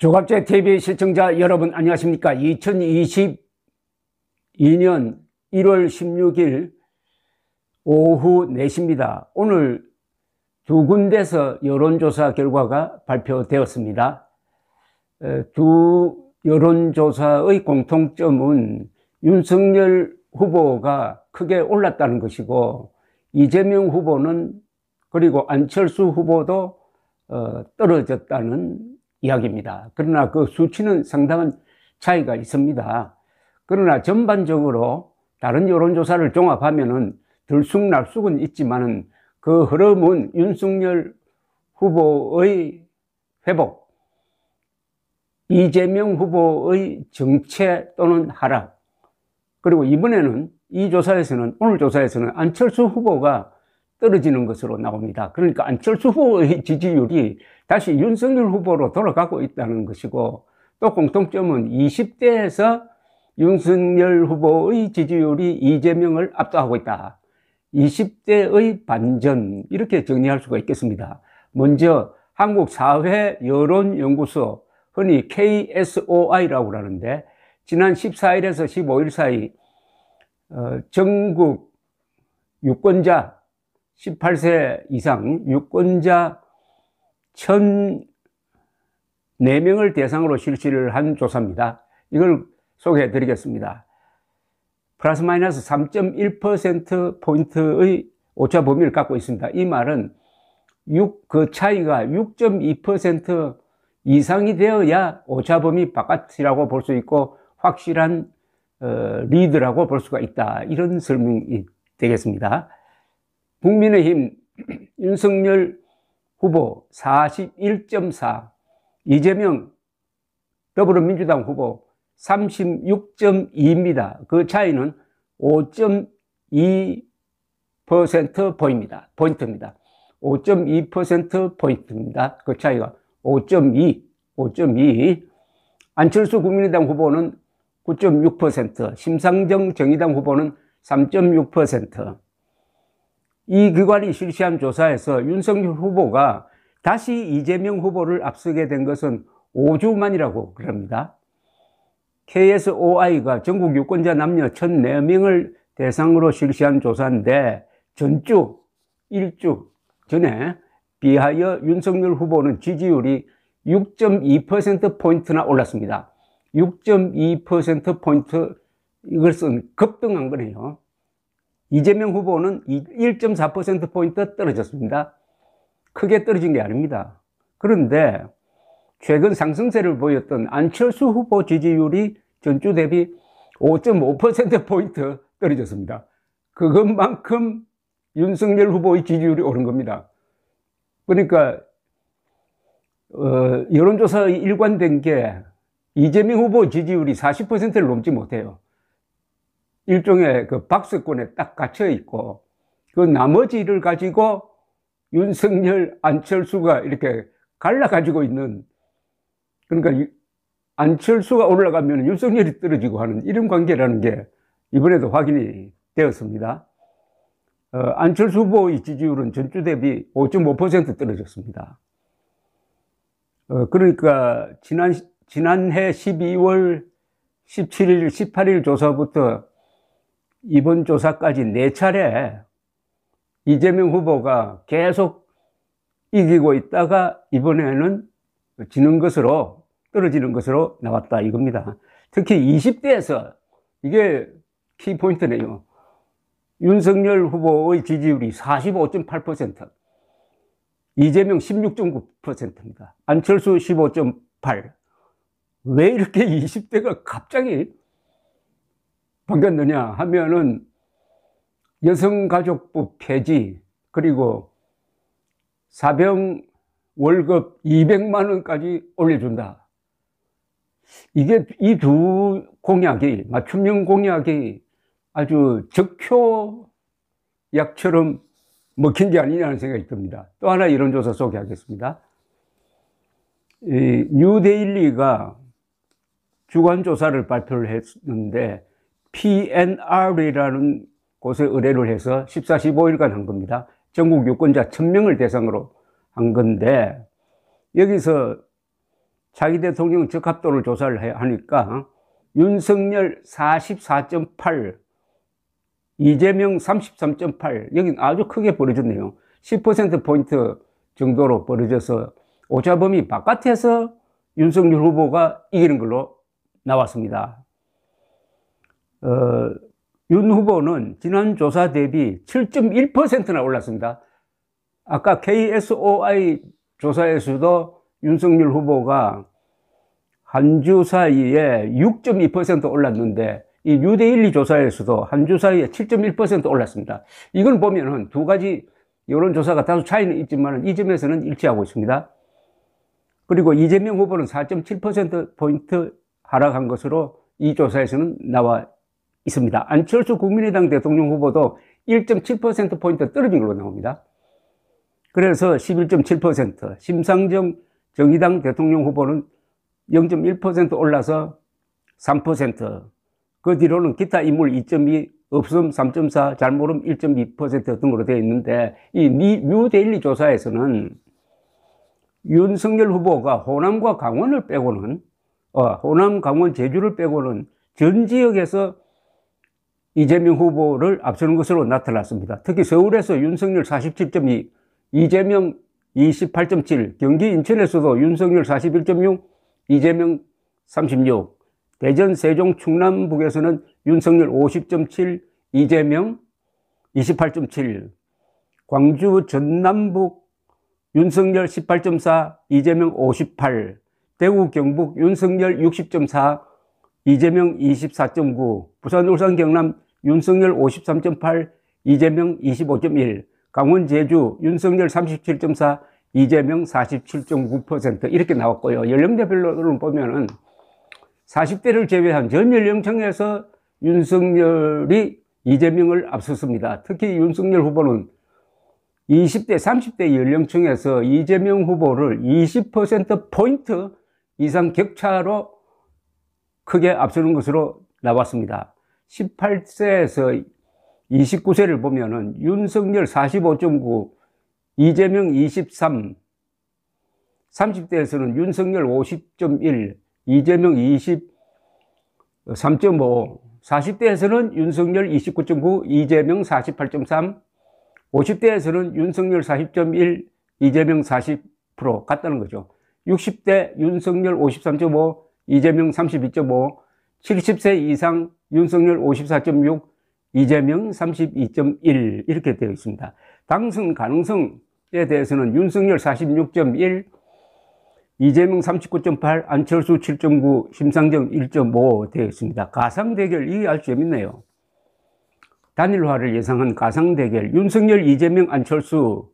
조갑제 TV 시청자 여러분 안녕하십니까 2022년 1월 16일 오후 4시입니다 오늘 두 군데서 여론조사 결과가 발표되었습니다 어, 두 여론조사의 공통점은 윤석열 후보가 크게 올랐다는 것이고 이재명 후보는 그리고 안철수 후보도 어, 떨어졌다는 이야기입니다. 그러나 그 수치는 상당한 차이가 있습니다. 그러나 전반적으로 다른 여론조사를 종합하면은 들쑥날쑥은 있지만은 그 흐름은 윤석열 후보의 회복, 이재명 후보의 정체 또는 하락, 그리고 이번에는 이 조사에서는, 오늘 조사에서는 안철수 후보가 떨어지는 것으로 나옵니다. 그러니까 안철수 후보의 지지율이 다시 윤석열 후보로 돌아가고 있다는 것이고 또 공통점은 20대에서 윤석열 후보의 지지율이 이재명을 압도하고 있다. 20대의 반전 이렇게 정리할 수가 있겠습니다. 먼저 한국사회여론연구소 흔히 KSOI라고 하는데 지난 14일에서 15일 사이 어, 전국 유권자 18세 이상 유권자 1,004명을 대상으로 실시를 한 조사입니다. 이걸 소개해 드리겠습니다. 플러스 마이너스 3.1%포인트의 오차 범위를 갖고 있습니다. 이 말은 6, 그 차이가 6.2% 이상이 되어야 오차 범위 바깥이라고 볼 수 있고 확실한 어, 리드라고 볼 수가 있다. 이런 설명이 되겠습니다. 국민의힘 윤석열 후보 41.4, 이재명 더불어민주당 후보 36.2입니다. 그 차이는 5.2%포입니다 포인트입니다. 5.2% 포인트입니다. 그 차이가 5.2, 5.2. 안철수 국민의당 후보는 9.6%, 심상정 정의당 후보는 3.6%, 이 기관이 실시한 조사에서 윤석열 후보가 다시 이재명 후보를 앞서게 된 것은 5주 만이라고 그럽니다. KSOI가 전국 유권자 남녀 1004명을 대상으로 실시한 조사인데 전주 1주 전에 비하여 윤석열 후보는 지지율이 6.2%포인트나 올랐습니다. 6.2%포인트 이것은 급등한 거네요. 이재명 후보는 1.4%포인트 떨어졌습니다. 크게 떨어진 게 아닙니다. 그런데 최근 상승세를 보였던 안철수 후보 지지율이 전주 대비 5.5%포인트 떨어졌습니다. 그것만큼 윤석열 후보의 지지율이 오른 겁니다. 그러니까 어, 여론조사에 일관된 게 이재명 후보 지지율이 40%를 넘지 못해요. 일종의 그 박스권에 딱 갇혀 있고 그 나머지를 가지고 윤석열, 안철수가 이렇게 갈라 가지고 있는 그러니까 안철수가 올라가면 윤석열이 떨어지고 하는 이런 관계라는 게 이번에도 확인이 되었습니다. 어, 안철수 후보의 지지율은 전주 대비 5.5% 떨어졌습니다. 어, 그러니까 지난 지난해 12월 17일, 18일 조사부터 이번 조사까지 네 차례 이재명 후보가 계속 이기고 있다가 이번에는 지는 것으로 떨어지는 것으로 나왔다 이겁니다. 특히 20대에서 이게 키포인트네요. 윤석열 후보의 지지율이 45.8%, 이재명 16.9%입니다. 안철수 15.8. 왜 이렇게 20대가 갑자기 바뀌었느냐 하면은 여성가족부 폐지 그리고 사병 월급 200만 원까지 올려준다. 이게 이 두 공약이 맞춤형 공약이 아주 적효약처럼 먹힌 게 아니냐는 생각이 듭니다. 또 하나 이런조사 소개하겠습니다. 뉴데일리가 주관조사를 발표를 했는데 PNR이라는 곳에 의뢰를 해서 14, 15일간 한 겁니다. 전국 유권자 1000명을 대상으로 한 건데 여기서 자기 대통령 적합도를 조사를 하니까 윤석열 44.8, 이재명 33.8 여긴 아주 크게 벌어졌네요. 10%포인트 정도로 벌어져서 오차범위 바깥에서 윤석열 후보가 이기는 걸로 나왔습니다. 어, 윤 후보는 지난 조사 대비 7.1%나 올랐습니다. 아까 KSOI 조사에서도 윤석열 후보가 한 주 사이에 6.2% 올랐는데 이 6대1리 조사에서도 한 주 사이에 7.1% 올랐습니다. 이걸 보면은 두 가지 여론조사가 다소 차이는 있지만 이 점에서는 일치하고 있습니다. 그리고 이재명 후보는 4.7%포인트 하락한 것으로 이 조사에서는 나와 있습니다. 있습니다. 안철수 국민의당 대통령 후보도 1.7%포인트 떨어진 걸로 나옵니다. 그래서 11.7%, 심상정 정의당 대통령 후보는 0.1% 올라서 3%, 그 뒤로는 기타 인물 2.2, 없음 3.4, 잘 모름 1.2% 등으로 되어 있는데 이 뉴데일리 조사에서는 윤석열 후보가 호남과 강원을 빼고는 어, 호남, 강원, 제주를 빼고는 전 지역에서 이재명 후보를 앞서는 것으로 나타났습니다. 특히 서울에서 윤석열 47.2, 이재명 28.7, 경기 인천에서도 윤석열 41.6, 이재명 36, 대전 세종 충남북에서는 윤석열 50.7, 이재명 28.7, 광주 전남북 윤석열 18.4, 이재명 58, 대구 경북 윤석열 60.4, 이재명 24.9, 부산, 울산, 경남 윤석열 53.8, 이재명 25.1, 강원, 제주 윤석열 37.4, 이재명 47.9% 이렇게 나왔고요. 연령대별로 보면은 40대를 제외한 전 연령층에서 윤석열이 이재명을 앞섰습니다. 특히 윤석열 후보는 20대, 30대 연령층에서 이재명 후보를 20%포인트 이상 격차로 크게 앞서는 것으로 나왔습니다. 18세에서 29세를 보면은 윤석열 45.9, 이재명 23, 30대에서는 윤석열 50.1, 이재명 23.5, 40대에서는 윤석열 29.9, 이재명 48.3, 50대에서는 윤석열 40.1, 이재명 40% 같다는 거죠. 60대 윤석열 53.5, 이재명 32.5, 70세 이상 윤석열 54.6, 이재명 32.1 이렇게 되어 있습니다. 당선 가능성에 대해서는 윤석열 46.1, 이재명 39.8, 안철수 7.9, 심상정 1.5 되어 있습니다. 가상대결, 이게 아주 재밌네요. 단일화를 예상한 가상대결, 윤석열, 이재명, 안철수,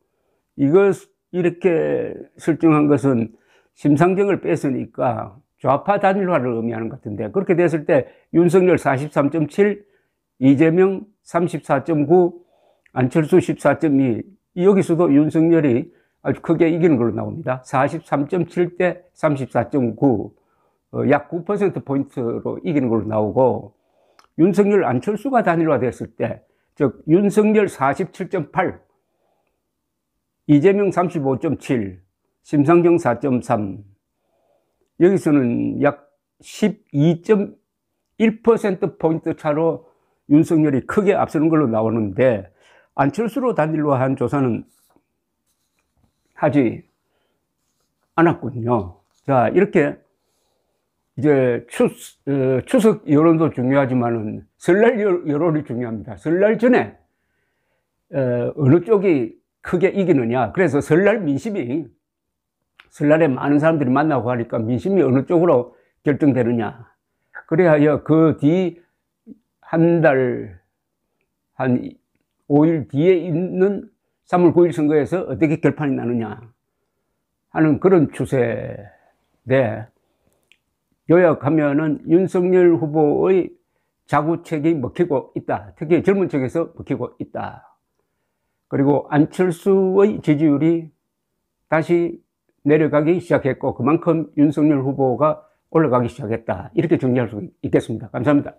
이것, 이렇게 설정한 것은 심상정을 뺏으니까 좌파 단일화를 의미하는 것 같은데 그렇게 됐을 때 윤석열 43.7, 이재명 34.9, 안철수 14.2 여기서도 윤석열이 아주 크게 이기는 걸로 나옵니다. 43.7 대 34.9, 약 9% 포인트로 이기는 걸로 나오고 윤석열 안철수가 단일화됐을 때, 즉 윤석열 47.8, 이재명 35.7, 심상정 4.3, 여기서는 약 12.1%포인트 차로 윤석열이 크게 앞서는 걸로 나오는데 안철수로 단일로 한 조사는 하지 않았군요. 자, 이렇게 이제 추, 어, 석 여론도 중요하지만은 설날 여론이 중요합니다. 설날 전에 어, 어느 쪽이 크게 이기느냐. 그래서 설날 민심이 설날에 많은 사람들이 만나고 하니까 민심이 어느 쪽으로 결정되느냐. 그래야 그 뒤 한 달, 한 5일 뒤에 있는 3월 9일 선거에서 어떻게 결판이 나느냐 하는 그런 추세인데 요약하면은 윤석열 후보의 자구책이 먹히고 있다. 특히 젊은 층에서 먹히고 있다. 그리고 안철수의 지지율이 다시 내려가기 시작했고 그만큼 윤석열 후보가 올라가기 시작했다. 이렇게 정리할 수 있겠습니다. 감사합니다.